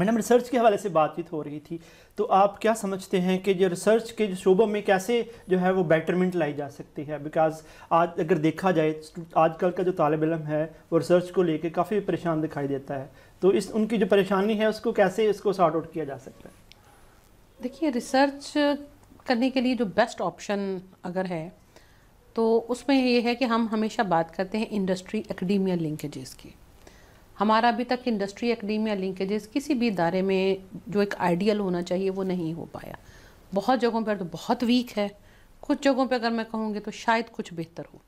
madam research के हवाले से बातचीत हो रही थी तो आप क्या समझते हैं कि जो रिसर्च के जो शोबों में कैसे जो है वो बेटरमेंट लाई जा सकती है बिकॉज आज अगर देखा जाए आजकल का जो तालब इलम है वो रिसर्च को लेके काफ़ी परेशान दिखाई देता है तो इस उनकी जो परेशानी है उसको कैसे इसको सॉर्ट आउट किया जा सकता है देखिए रिसर्च करने के लिए जो बेस्ट ऑप्शन अगर है तो उसमें ये है कि हम हमेशा बात करते हैं इंडस्ट्री एकेडमिया लिंकेजेस की हमारा अभी तक इंडस्ट्री एकेडमिया लिंकेजेस किसी भी इदारे में जो एक आइडियल होना चाहिए वो नहीं हो पाया बहुत जगहों पर तो बहुत वीक है कुछ जगहों पर अगर मैं कहूँगी तो शायद कुछ बेहतर हो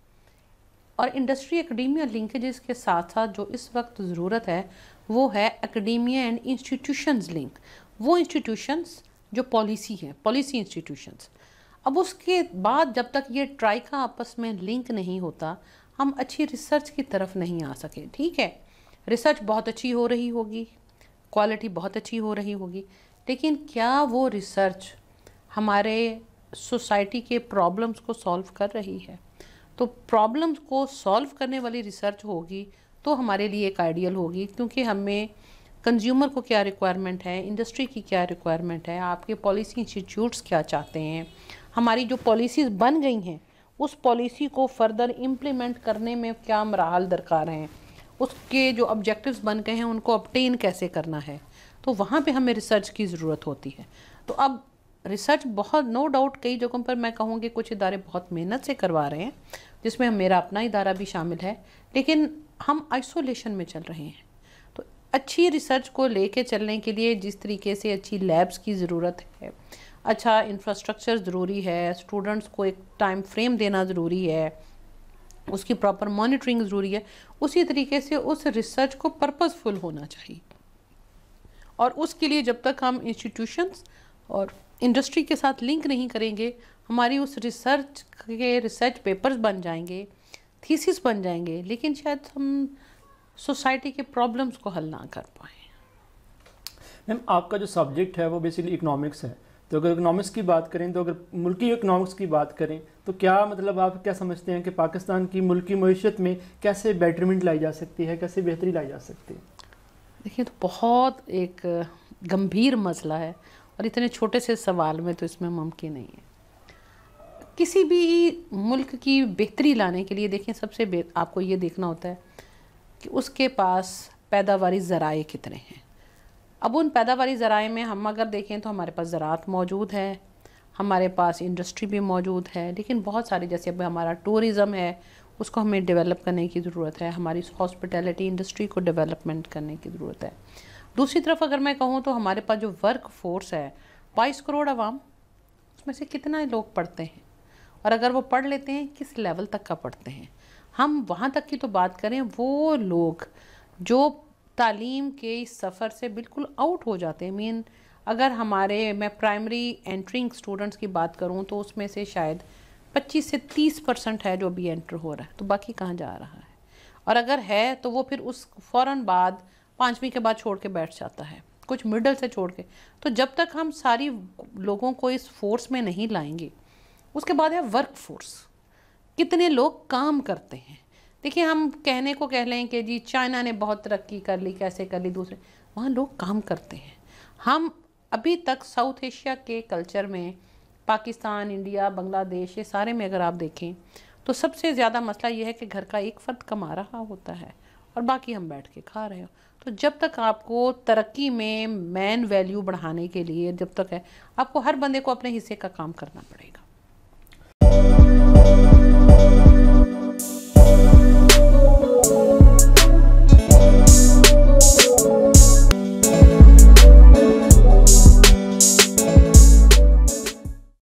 और इंडस्ट्री एकेडमिया लिंकेजेस के साथ साथ जो इस वक्त ज़रूरत है वो है एकेडमिया एंड इंस्टीट्यूशंस लिंक वो इंस्टीट्यूशंस जो पॉलिसी हैं पॉलिसी इंस्टीट्यूशंस अब उसके बाद जब तक ये ट्राई का आपस में लिंक नहीं होता हम अच्छी रिसर्च की तरफ नहीं आ सके ठीक है रिसर्च बहुत अच्छी हो रही होगी क्वालिटी बहुत अच्छी हो रही होगी लेकिन क्या वो रिसर्च हमारे सोसाइटी के प्रॉब्लम्स को सॉल्व कर रही है तो प्रॉब्लम्स को सॉल्व करने वाली रिसर्च होगी तो हमारे लिए एक आइडियल होगी क्योंकि हमें कंज्यूमर को क्या रिक्वायरमेंट है इंडस्ट्री की क्या रिक्वायरमेंट है आपके पॉलिसी इंस्टीट्यूट्स क्या चाहते हैं हमारी जो पॉलिसीज़ बन गई हैं उस पॉलिसी को फर्दर इम्प्लीमेंट करने में क्या मराहल दरकार हैं उसके जो ऑब्जेक्टिव्स बन गए हैं उनको अपटेन कैसे करना है तो वहाँ पे हमें रिसर्च की ज़रूरत होती है तो अब रिसर्च बहुत नो डाउट कई जगहों पर मैं कहूँगी कुछ इदारे बहुत मेहनत से करवा रहे हैं जिसमें मेरा अपना इदारा भी शामिल है लेकिन हम आइसोलेशन में चल रहे हैं तो अच्छी रिसर्च को लेके चलने के लिए जिस तरीके से अच्छी लैब्स की ज़रूरत है अच्छा इंफ्रास्ट्रक्चर ज़रूरी है स्टूडेंट्स को एक टाइम फ्रेम देना ज़रूरी है उसकी प्रॉपर मॉनिटरिंग ज़रूरी है उसी तरीके से उस रिसर्च को पर्पज़फुल होना चाहिए और उसके लिए जब तक हम इंस्टीट्यूशंस और इंडस्ट्री के साथ लिंक नहीं करेंगे हमारी उस रिसर्च के रिसर्च पेपर्स बन जाएंगे थीसिस बन जाएंगे लेकिन शायद हम सोसाइटी के प्रॉब्लम्स को हल ना कर पाए मैम आपका जो सब्जेक्ट है वो बेसिकली इकोनॉमिक्स है तो अगर इकोनॉमिक्स की बात करें तो अगर मुल्की इकोनॉमिक्स की बात करें तो क्या मतलब आप क्या समझते हैं कि पाकिस्तान की मुल्क की मीशत में कैसे बेटरमेंट लाई जा सकती है कैसे बेहतरी लाई जा सकती है देखिए तो बहुत एक गंभीर मसला है और इतने छोटे से सवाल में तो इसमें मुमकिन नहीं है किसी भी मुल्क की बेहतरी लाने के लिए देखिए सबसे आपको ये देखना होता है कि उसके पास पैदावारी ज़राए कितने हैं अब उन पैदावारी ज़राए में हम अगर देखें तो हमारे पास ज़रात मौजूद है हमारे पास इंडस्ट्री भी मौजूद है लेकिन बहुत सारे जैसे अब हमारा टूरिज़म है उसको हमें डेवलप करने की ज़रूरत है हमारी हॉस्पिटैलिटी इंडस्ट्री को डेवलपमेंट करने की ज़रूरत है दूसरी तरफ अगर मैं कहूँ तो हमारे पास जो वर्क फोर्स है बाईस करोड़ आवाम उसमें से कितना लोग पढ़ते हैं और अगर वो पढ़ लेते हैं किस लेवल तक का पढ़ते हैं हम वहाँ तक की तो बात करें वो लोग जो तालीम के इस सफ़र से बिल्कुल आउट हो जाते हैं मीन अगर हमारे मैं प्राइमरी एंट्रिंग स्टूडेंट्स की बात करूँ तो उसमें से शायद 25 से 30 परसेंट है जो अभी एंटर हो रहा है तो बाकी कहाँ जा रहा है और अगर है तो वो फिर उस फ़ौर बाद पाँचवीं के बाद छोड़ के बैठ जाता है कुछ मिडल से छोड़ के तो जब तक हम सारी लोगों को इस फोर्स में नहीं लाएंगे उसके बाद है वर्क फोर्स कितने लोग काम करते हैं देखिए हम कहने को कह लें कि जी चाइना ने बहुत तरक्की कर ली कैसे कर ली दूसरे वहाँ लोग काम करते हैं हम अभी तक साउथ एशिया के कल्चर में पाकिस्तान इंडिया बांग्लादेश ये सारे में अगर आप देखें तो सबसे ज़्यादा मसला ये है कि घर का एक फ़र्द कमा रहा होता है और बाकी हम बैठ के खा रहे हो तो जब तक आपको तरक्की में मैन वैल्यू बढ़ाने के लिए जब तक है आपको हर बंदे को अपने हिस्से का काम करना पड़ेगा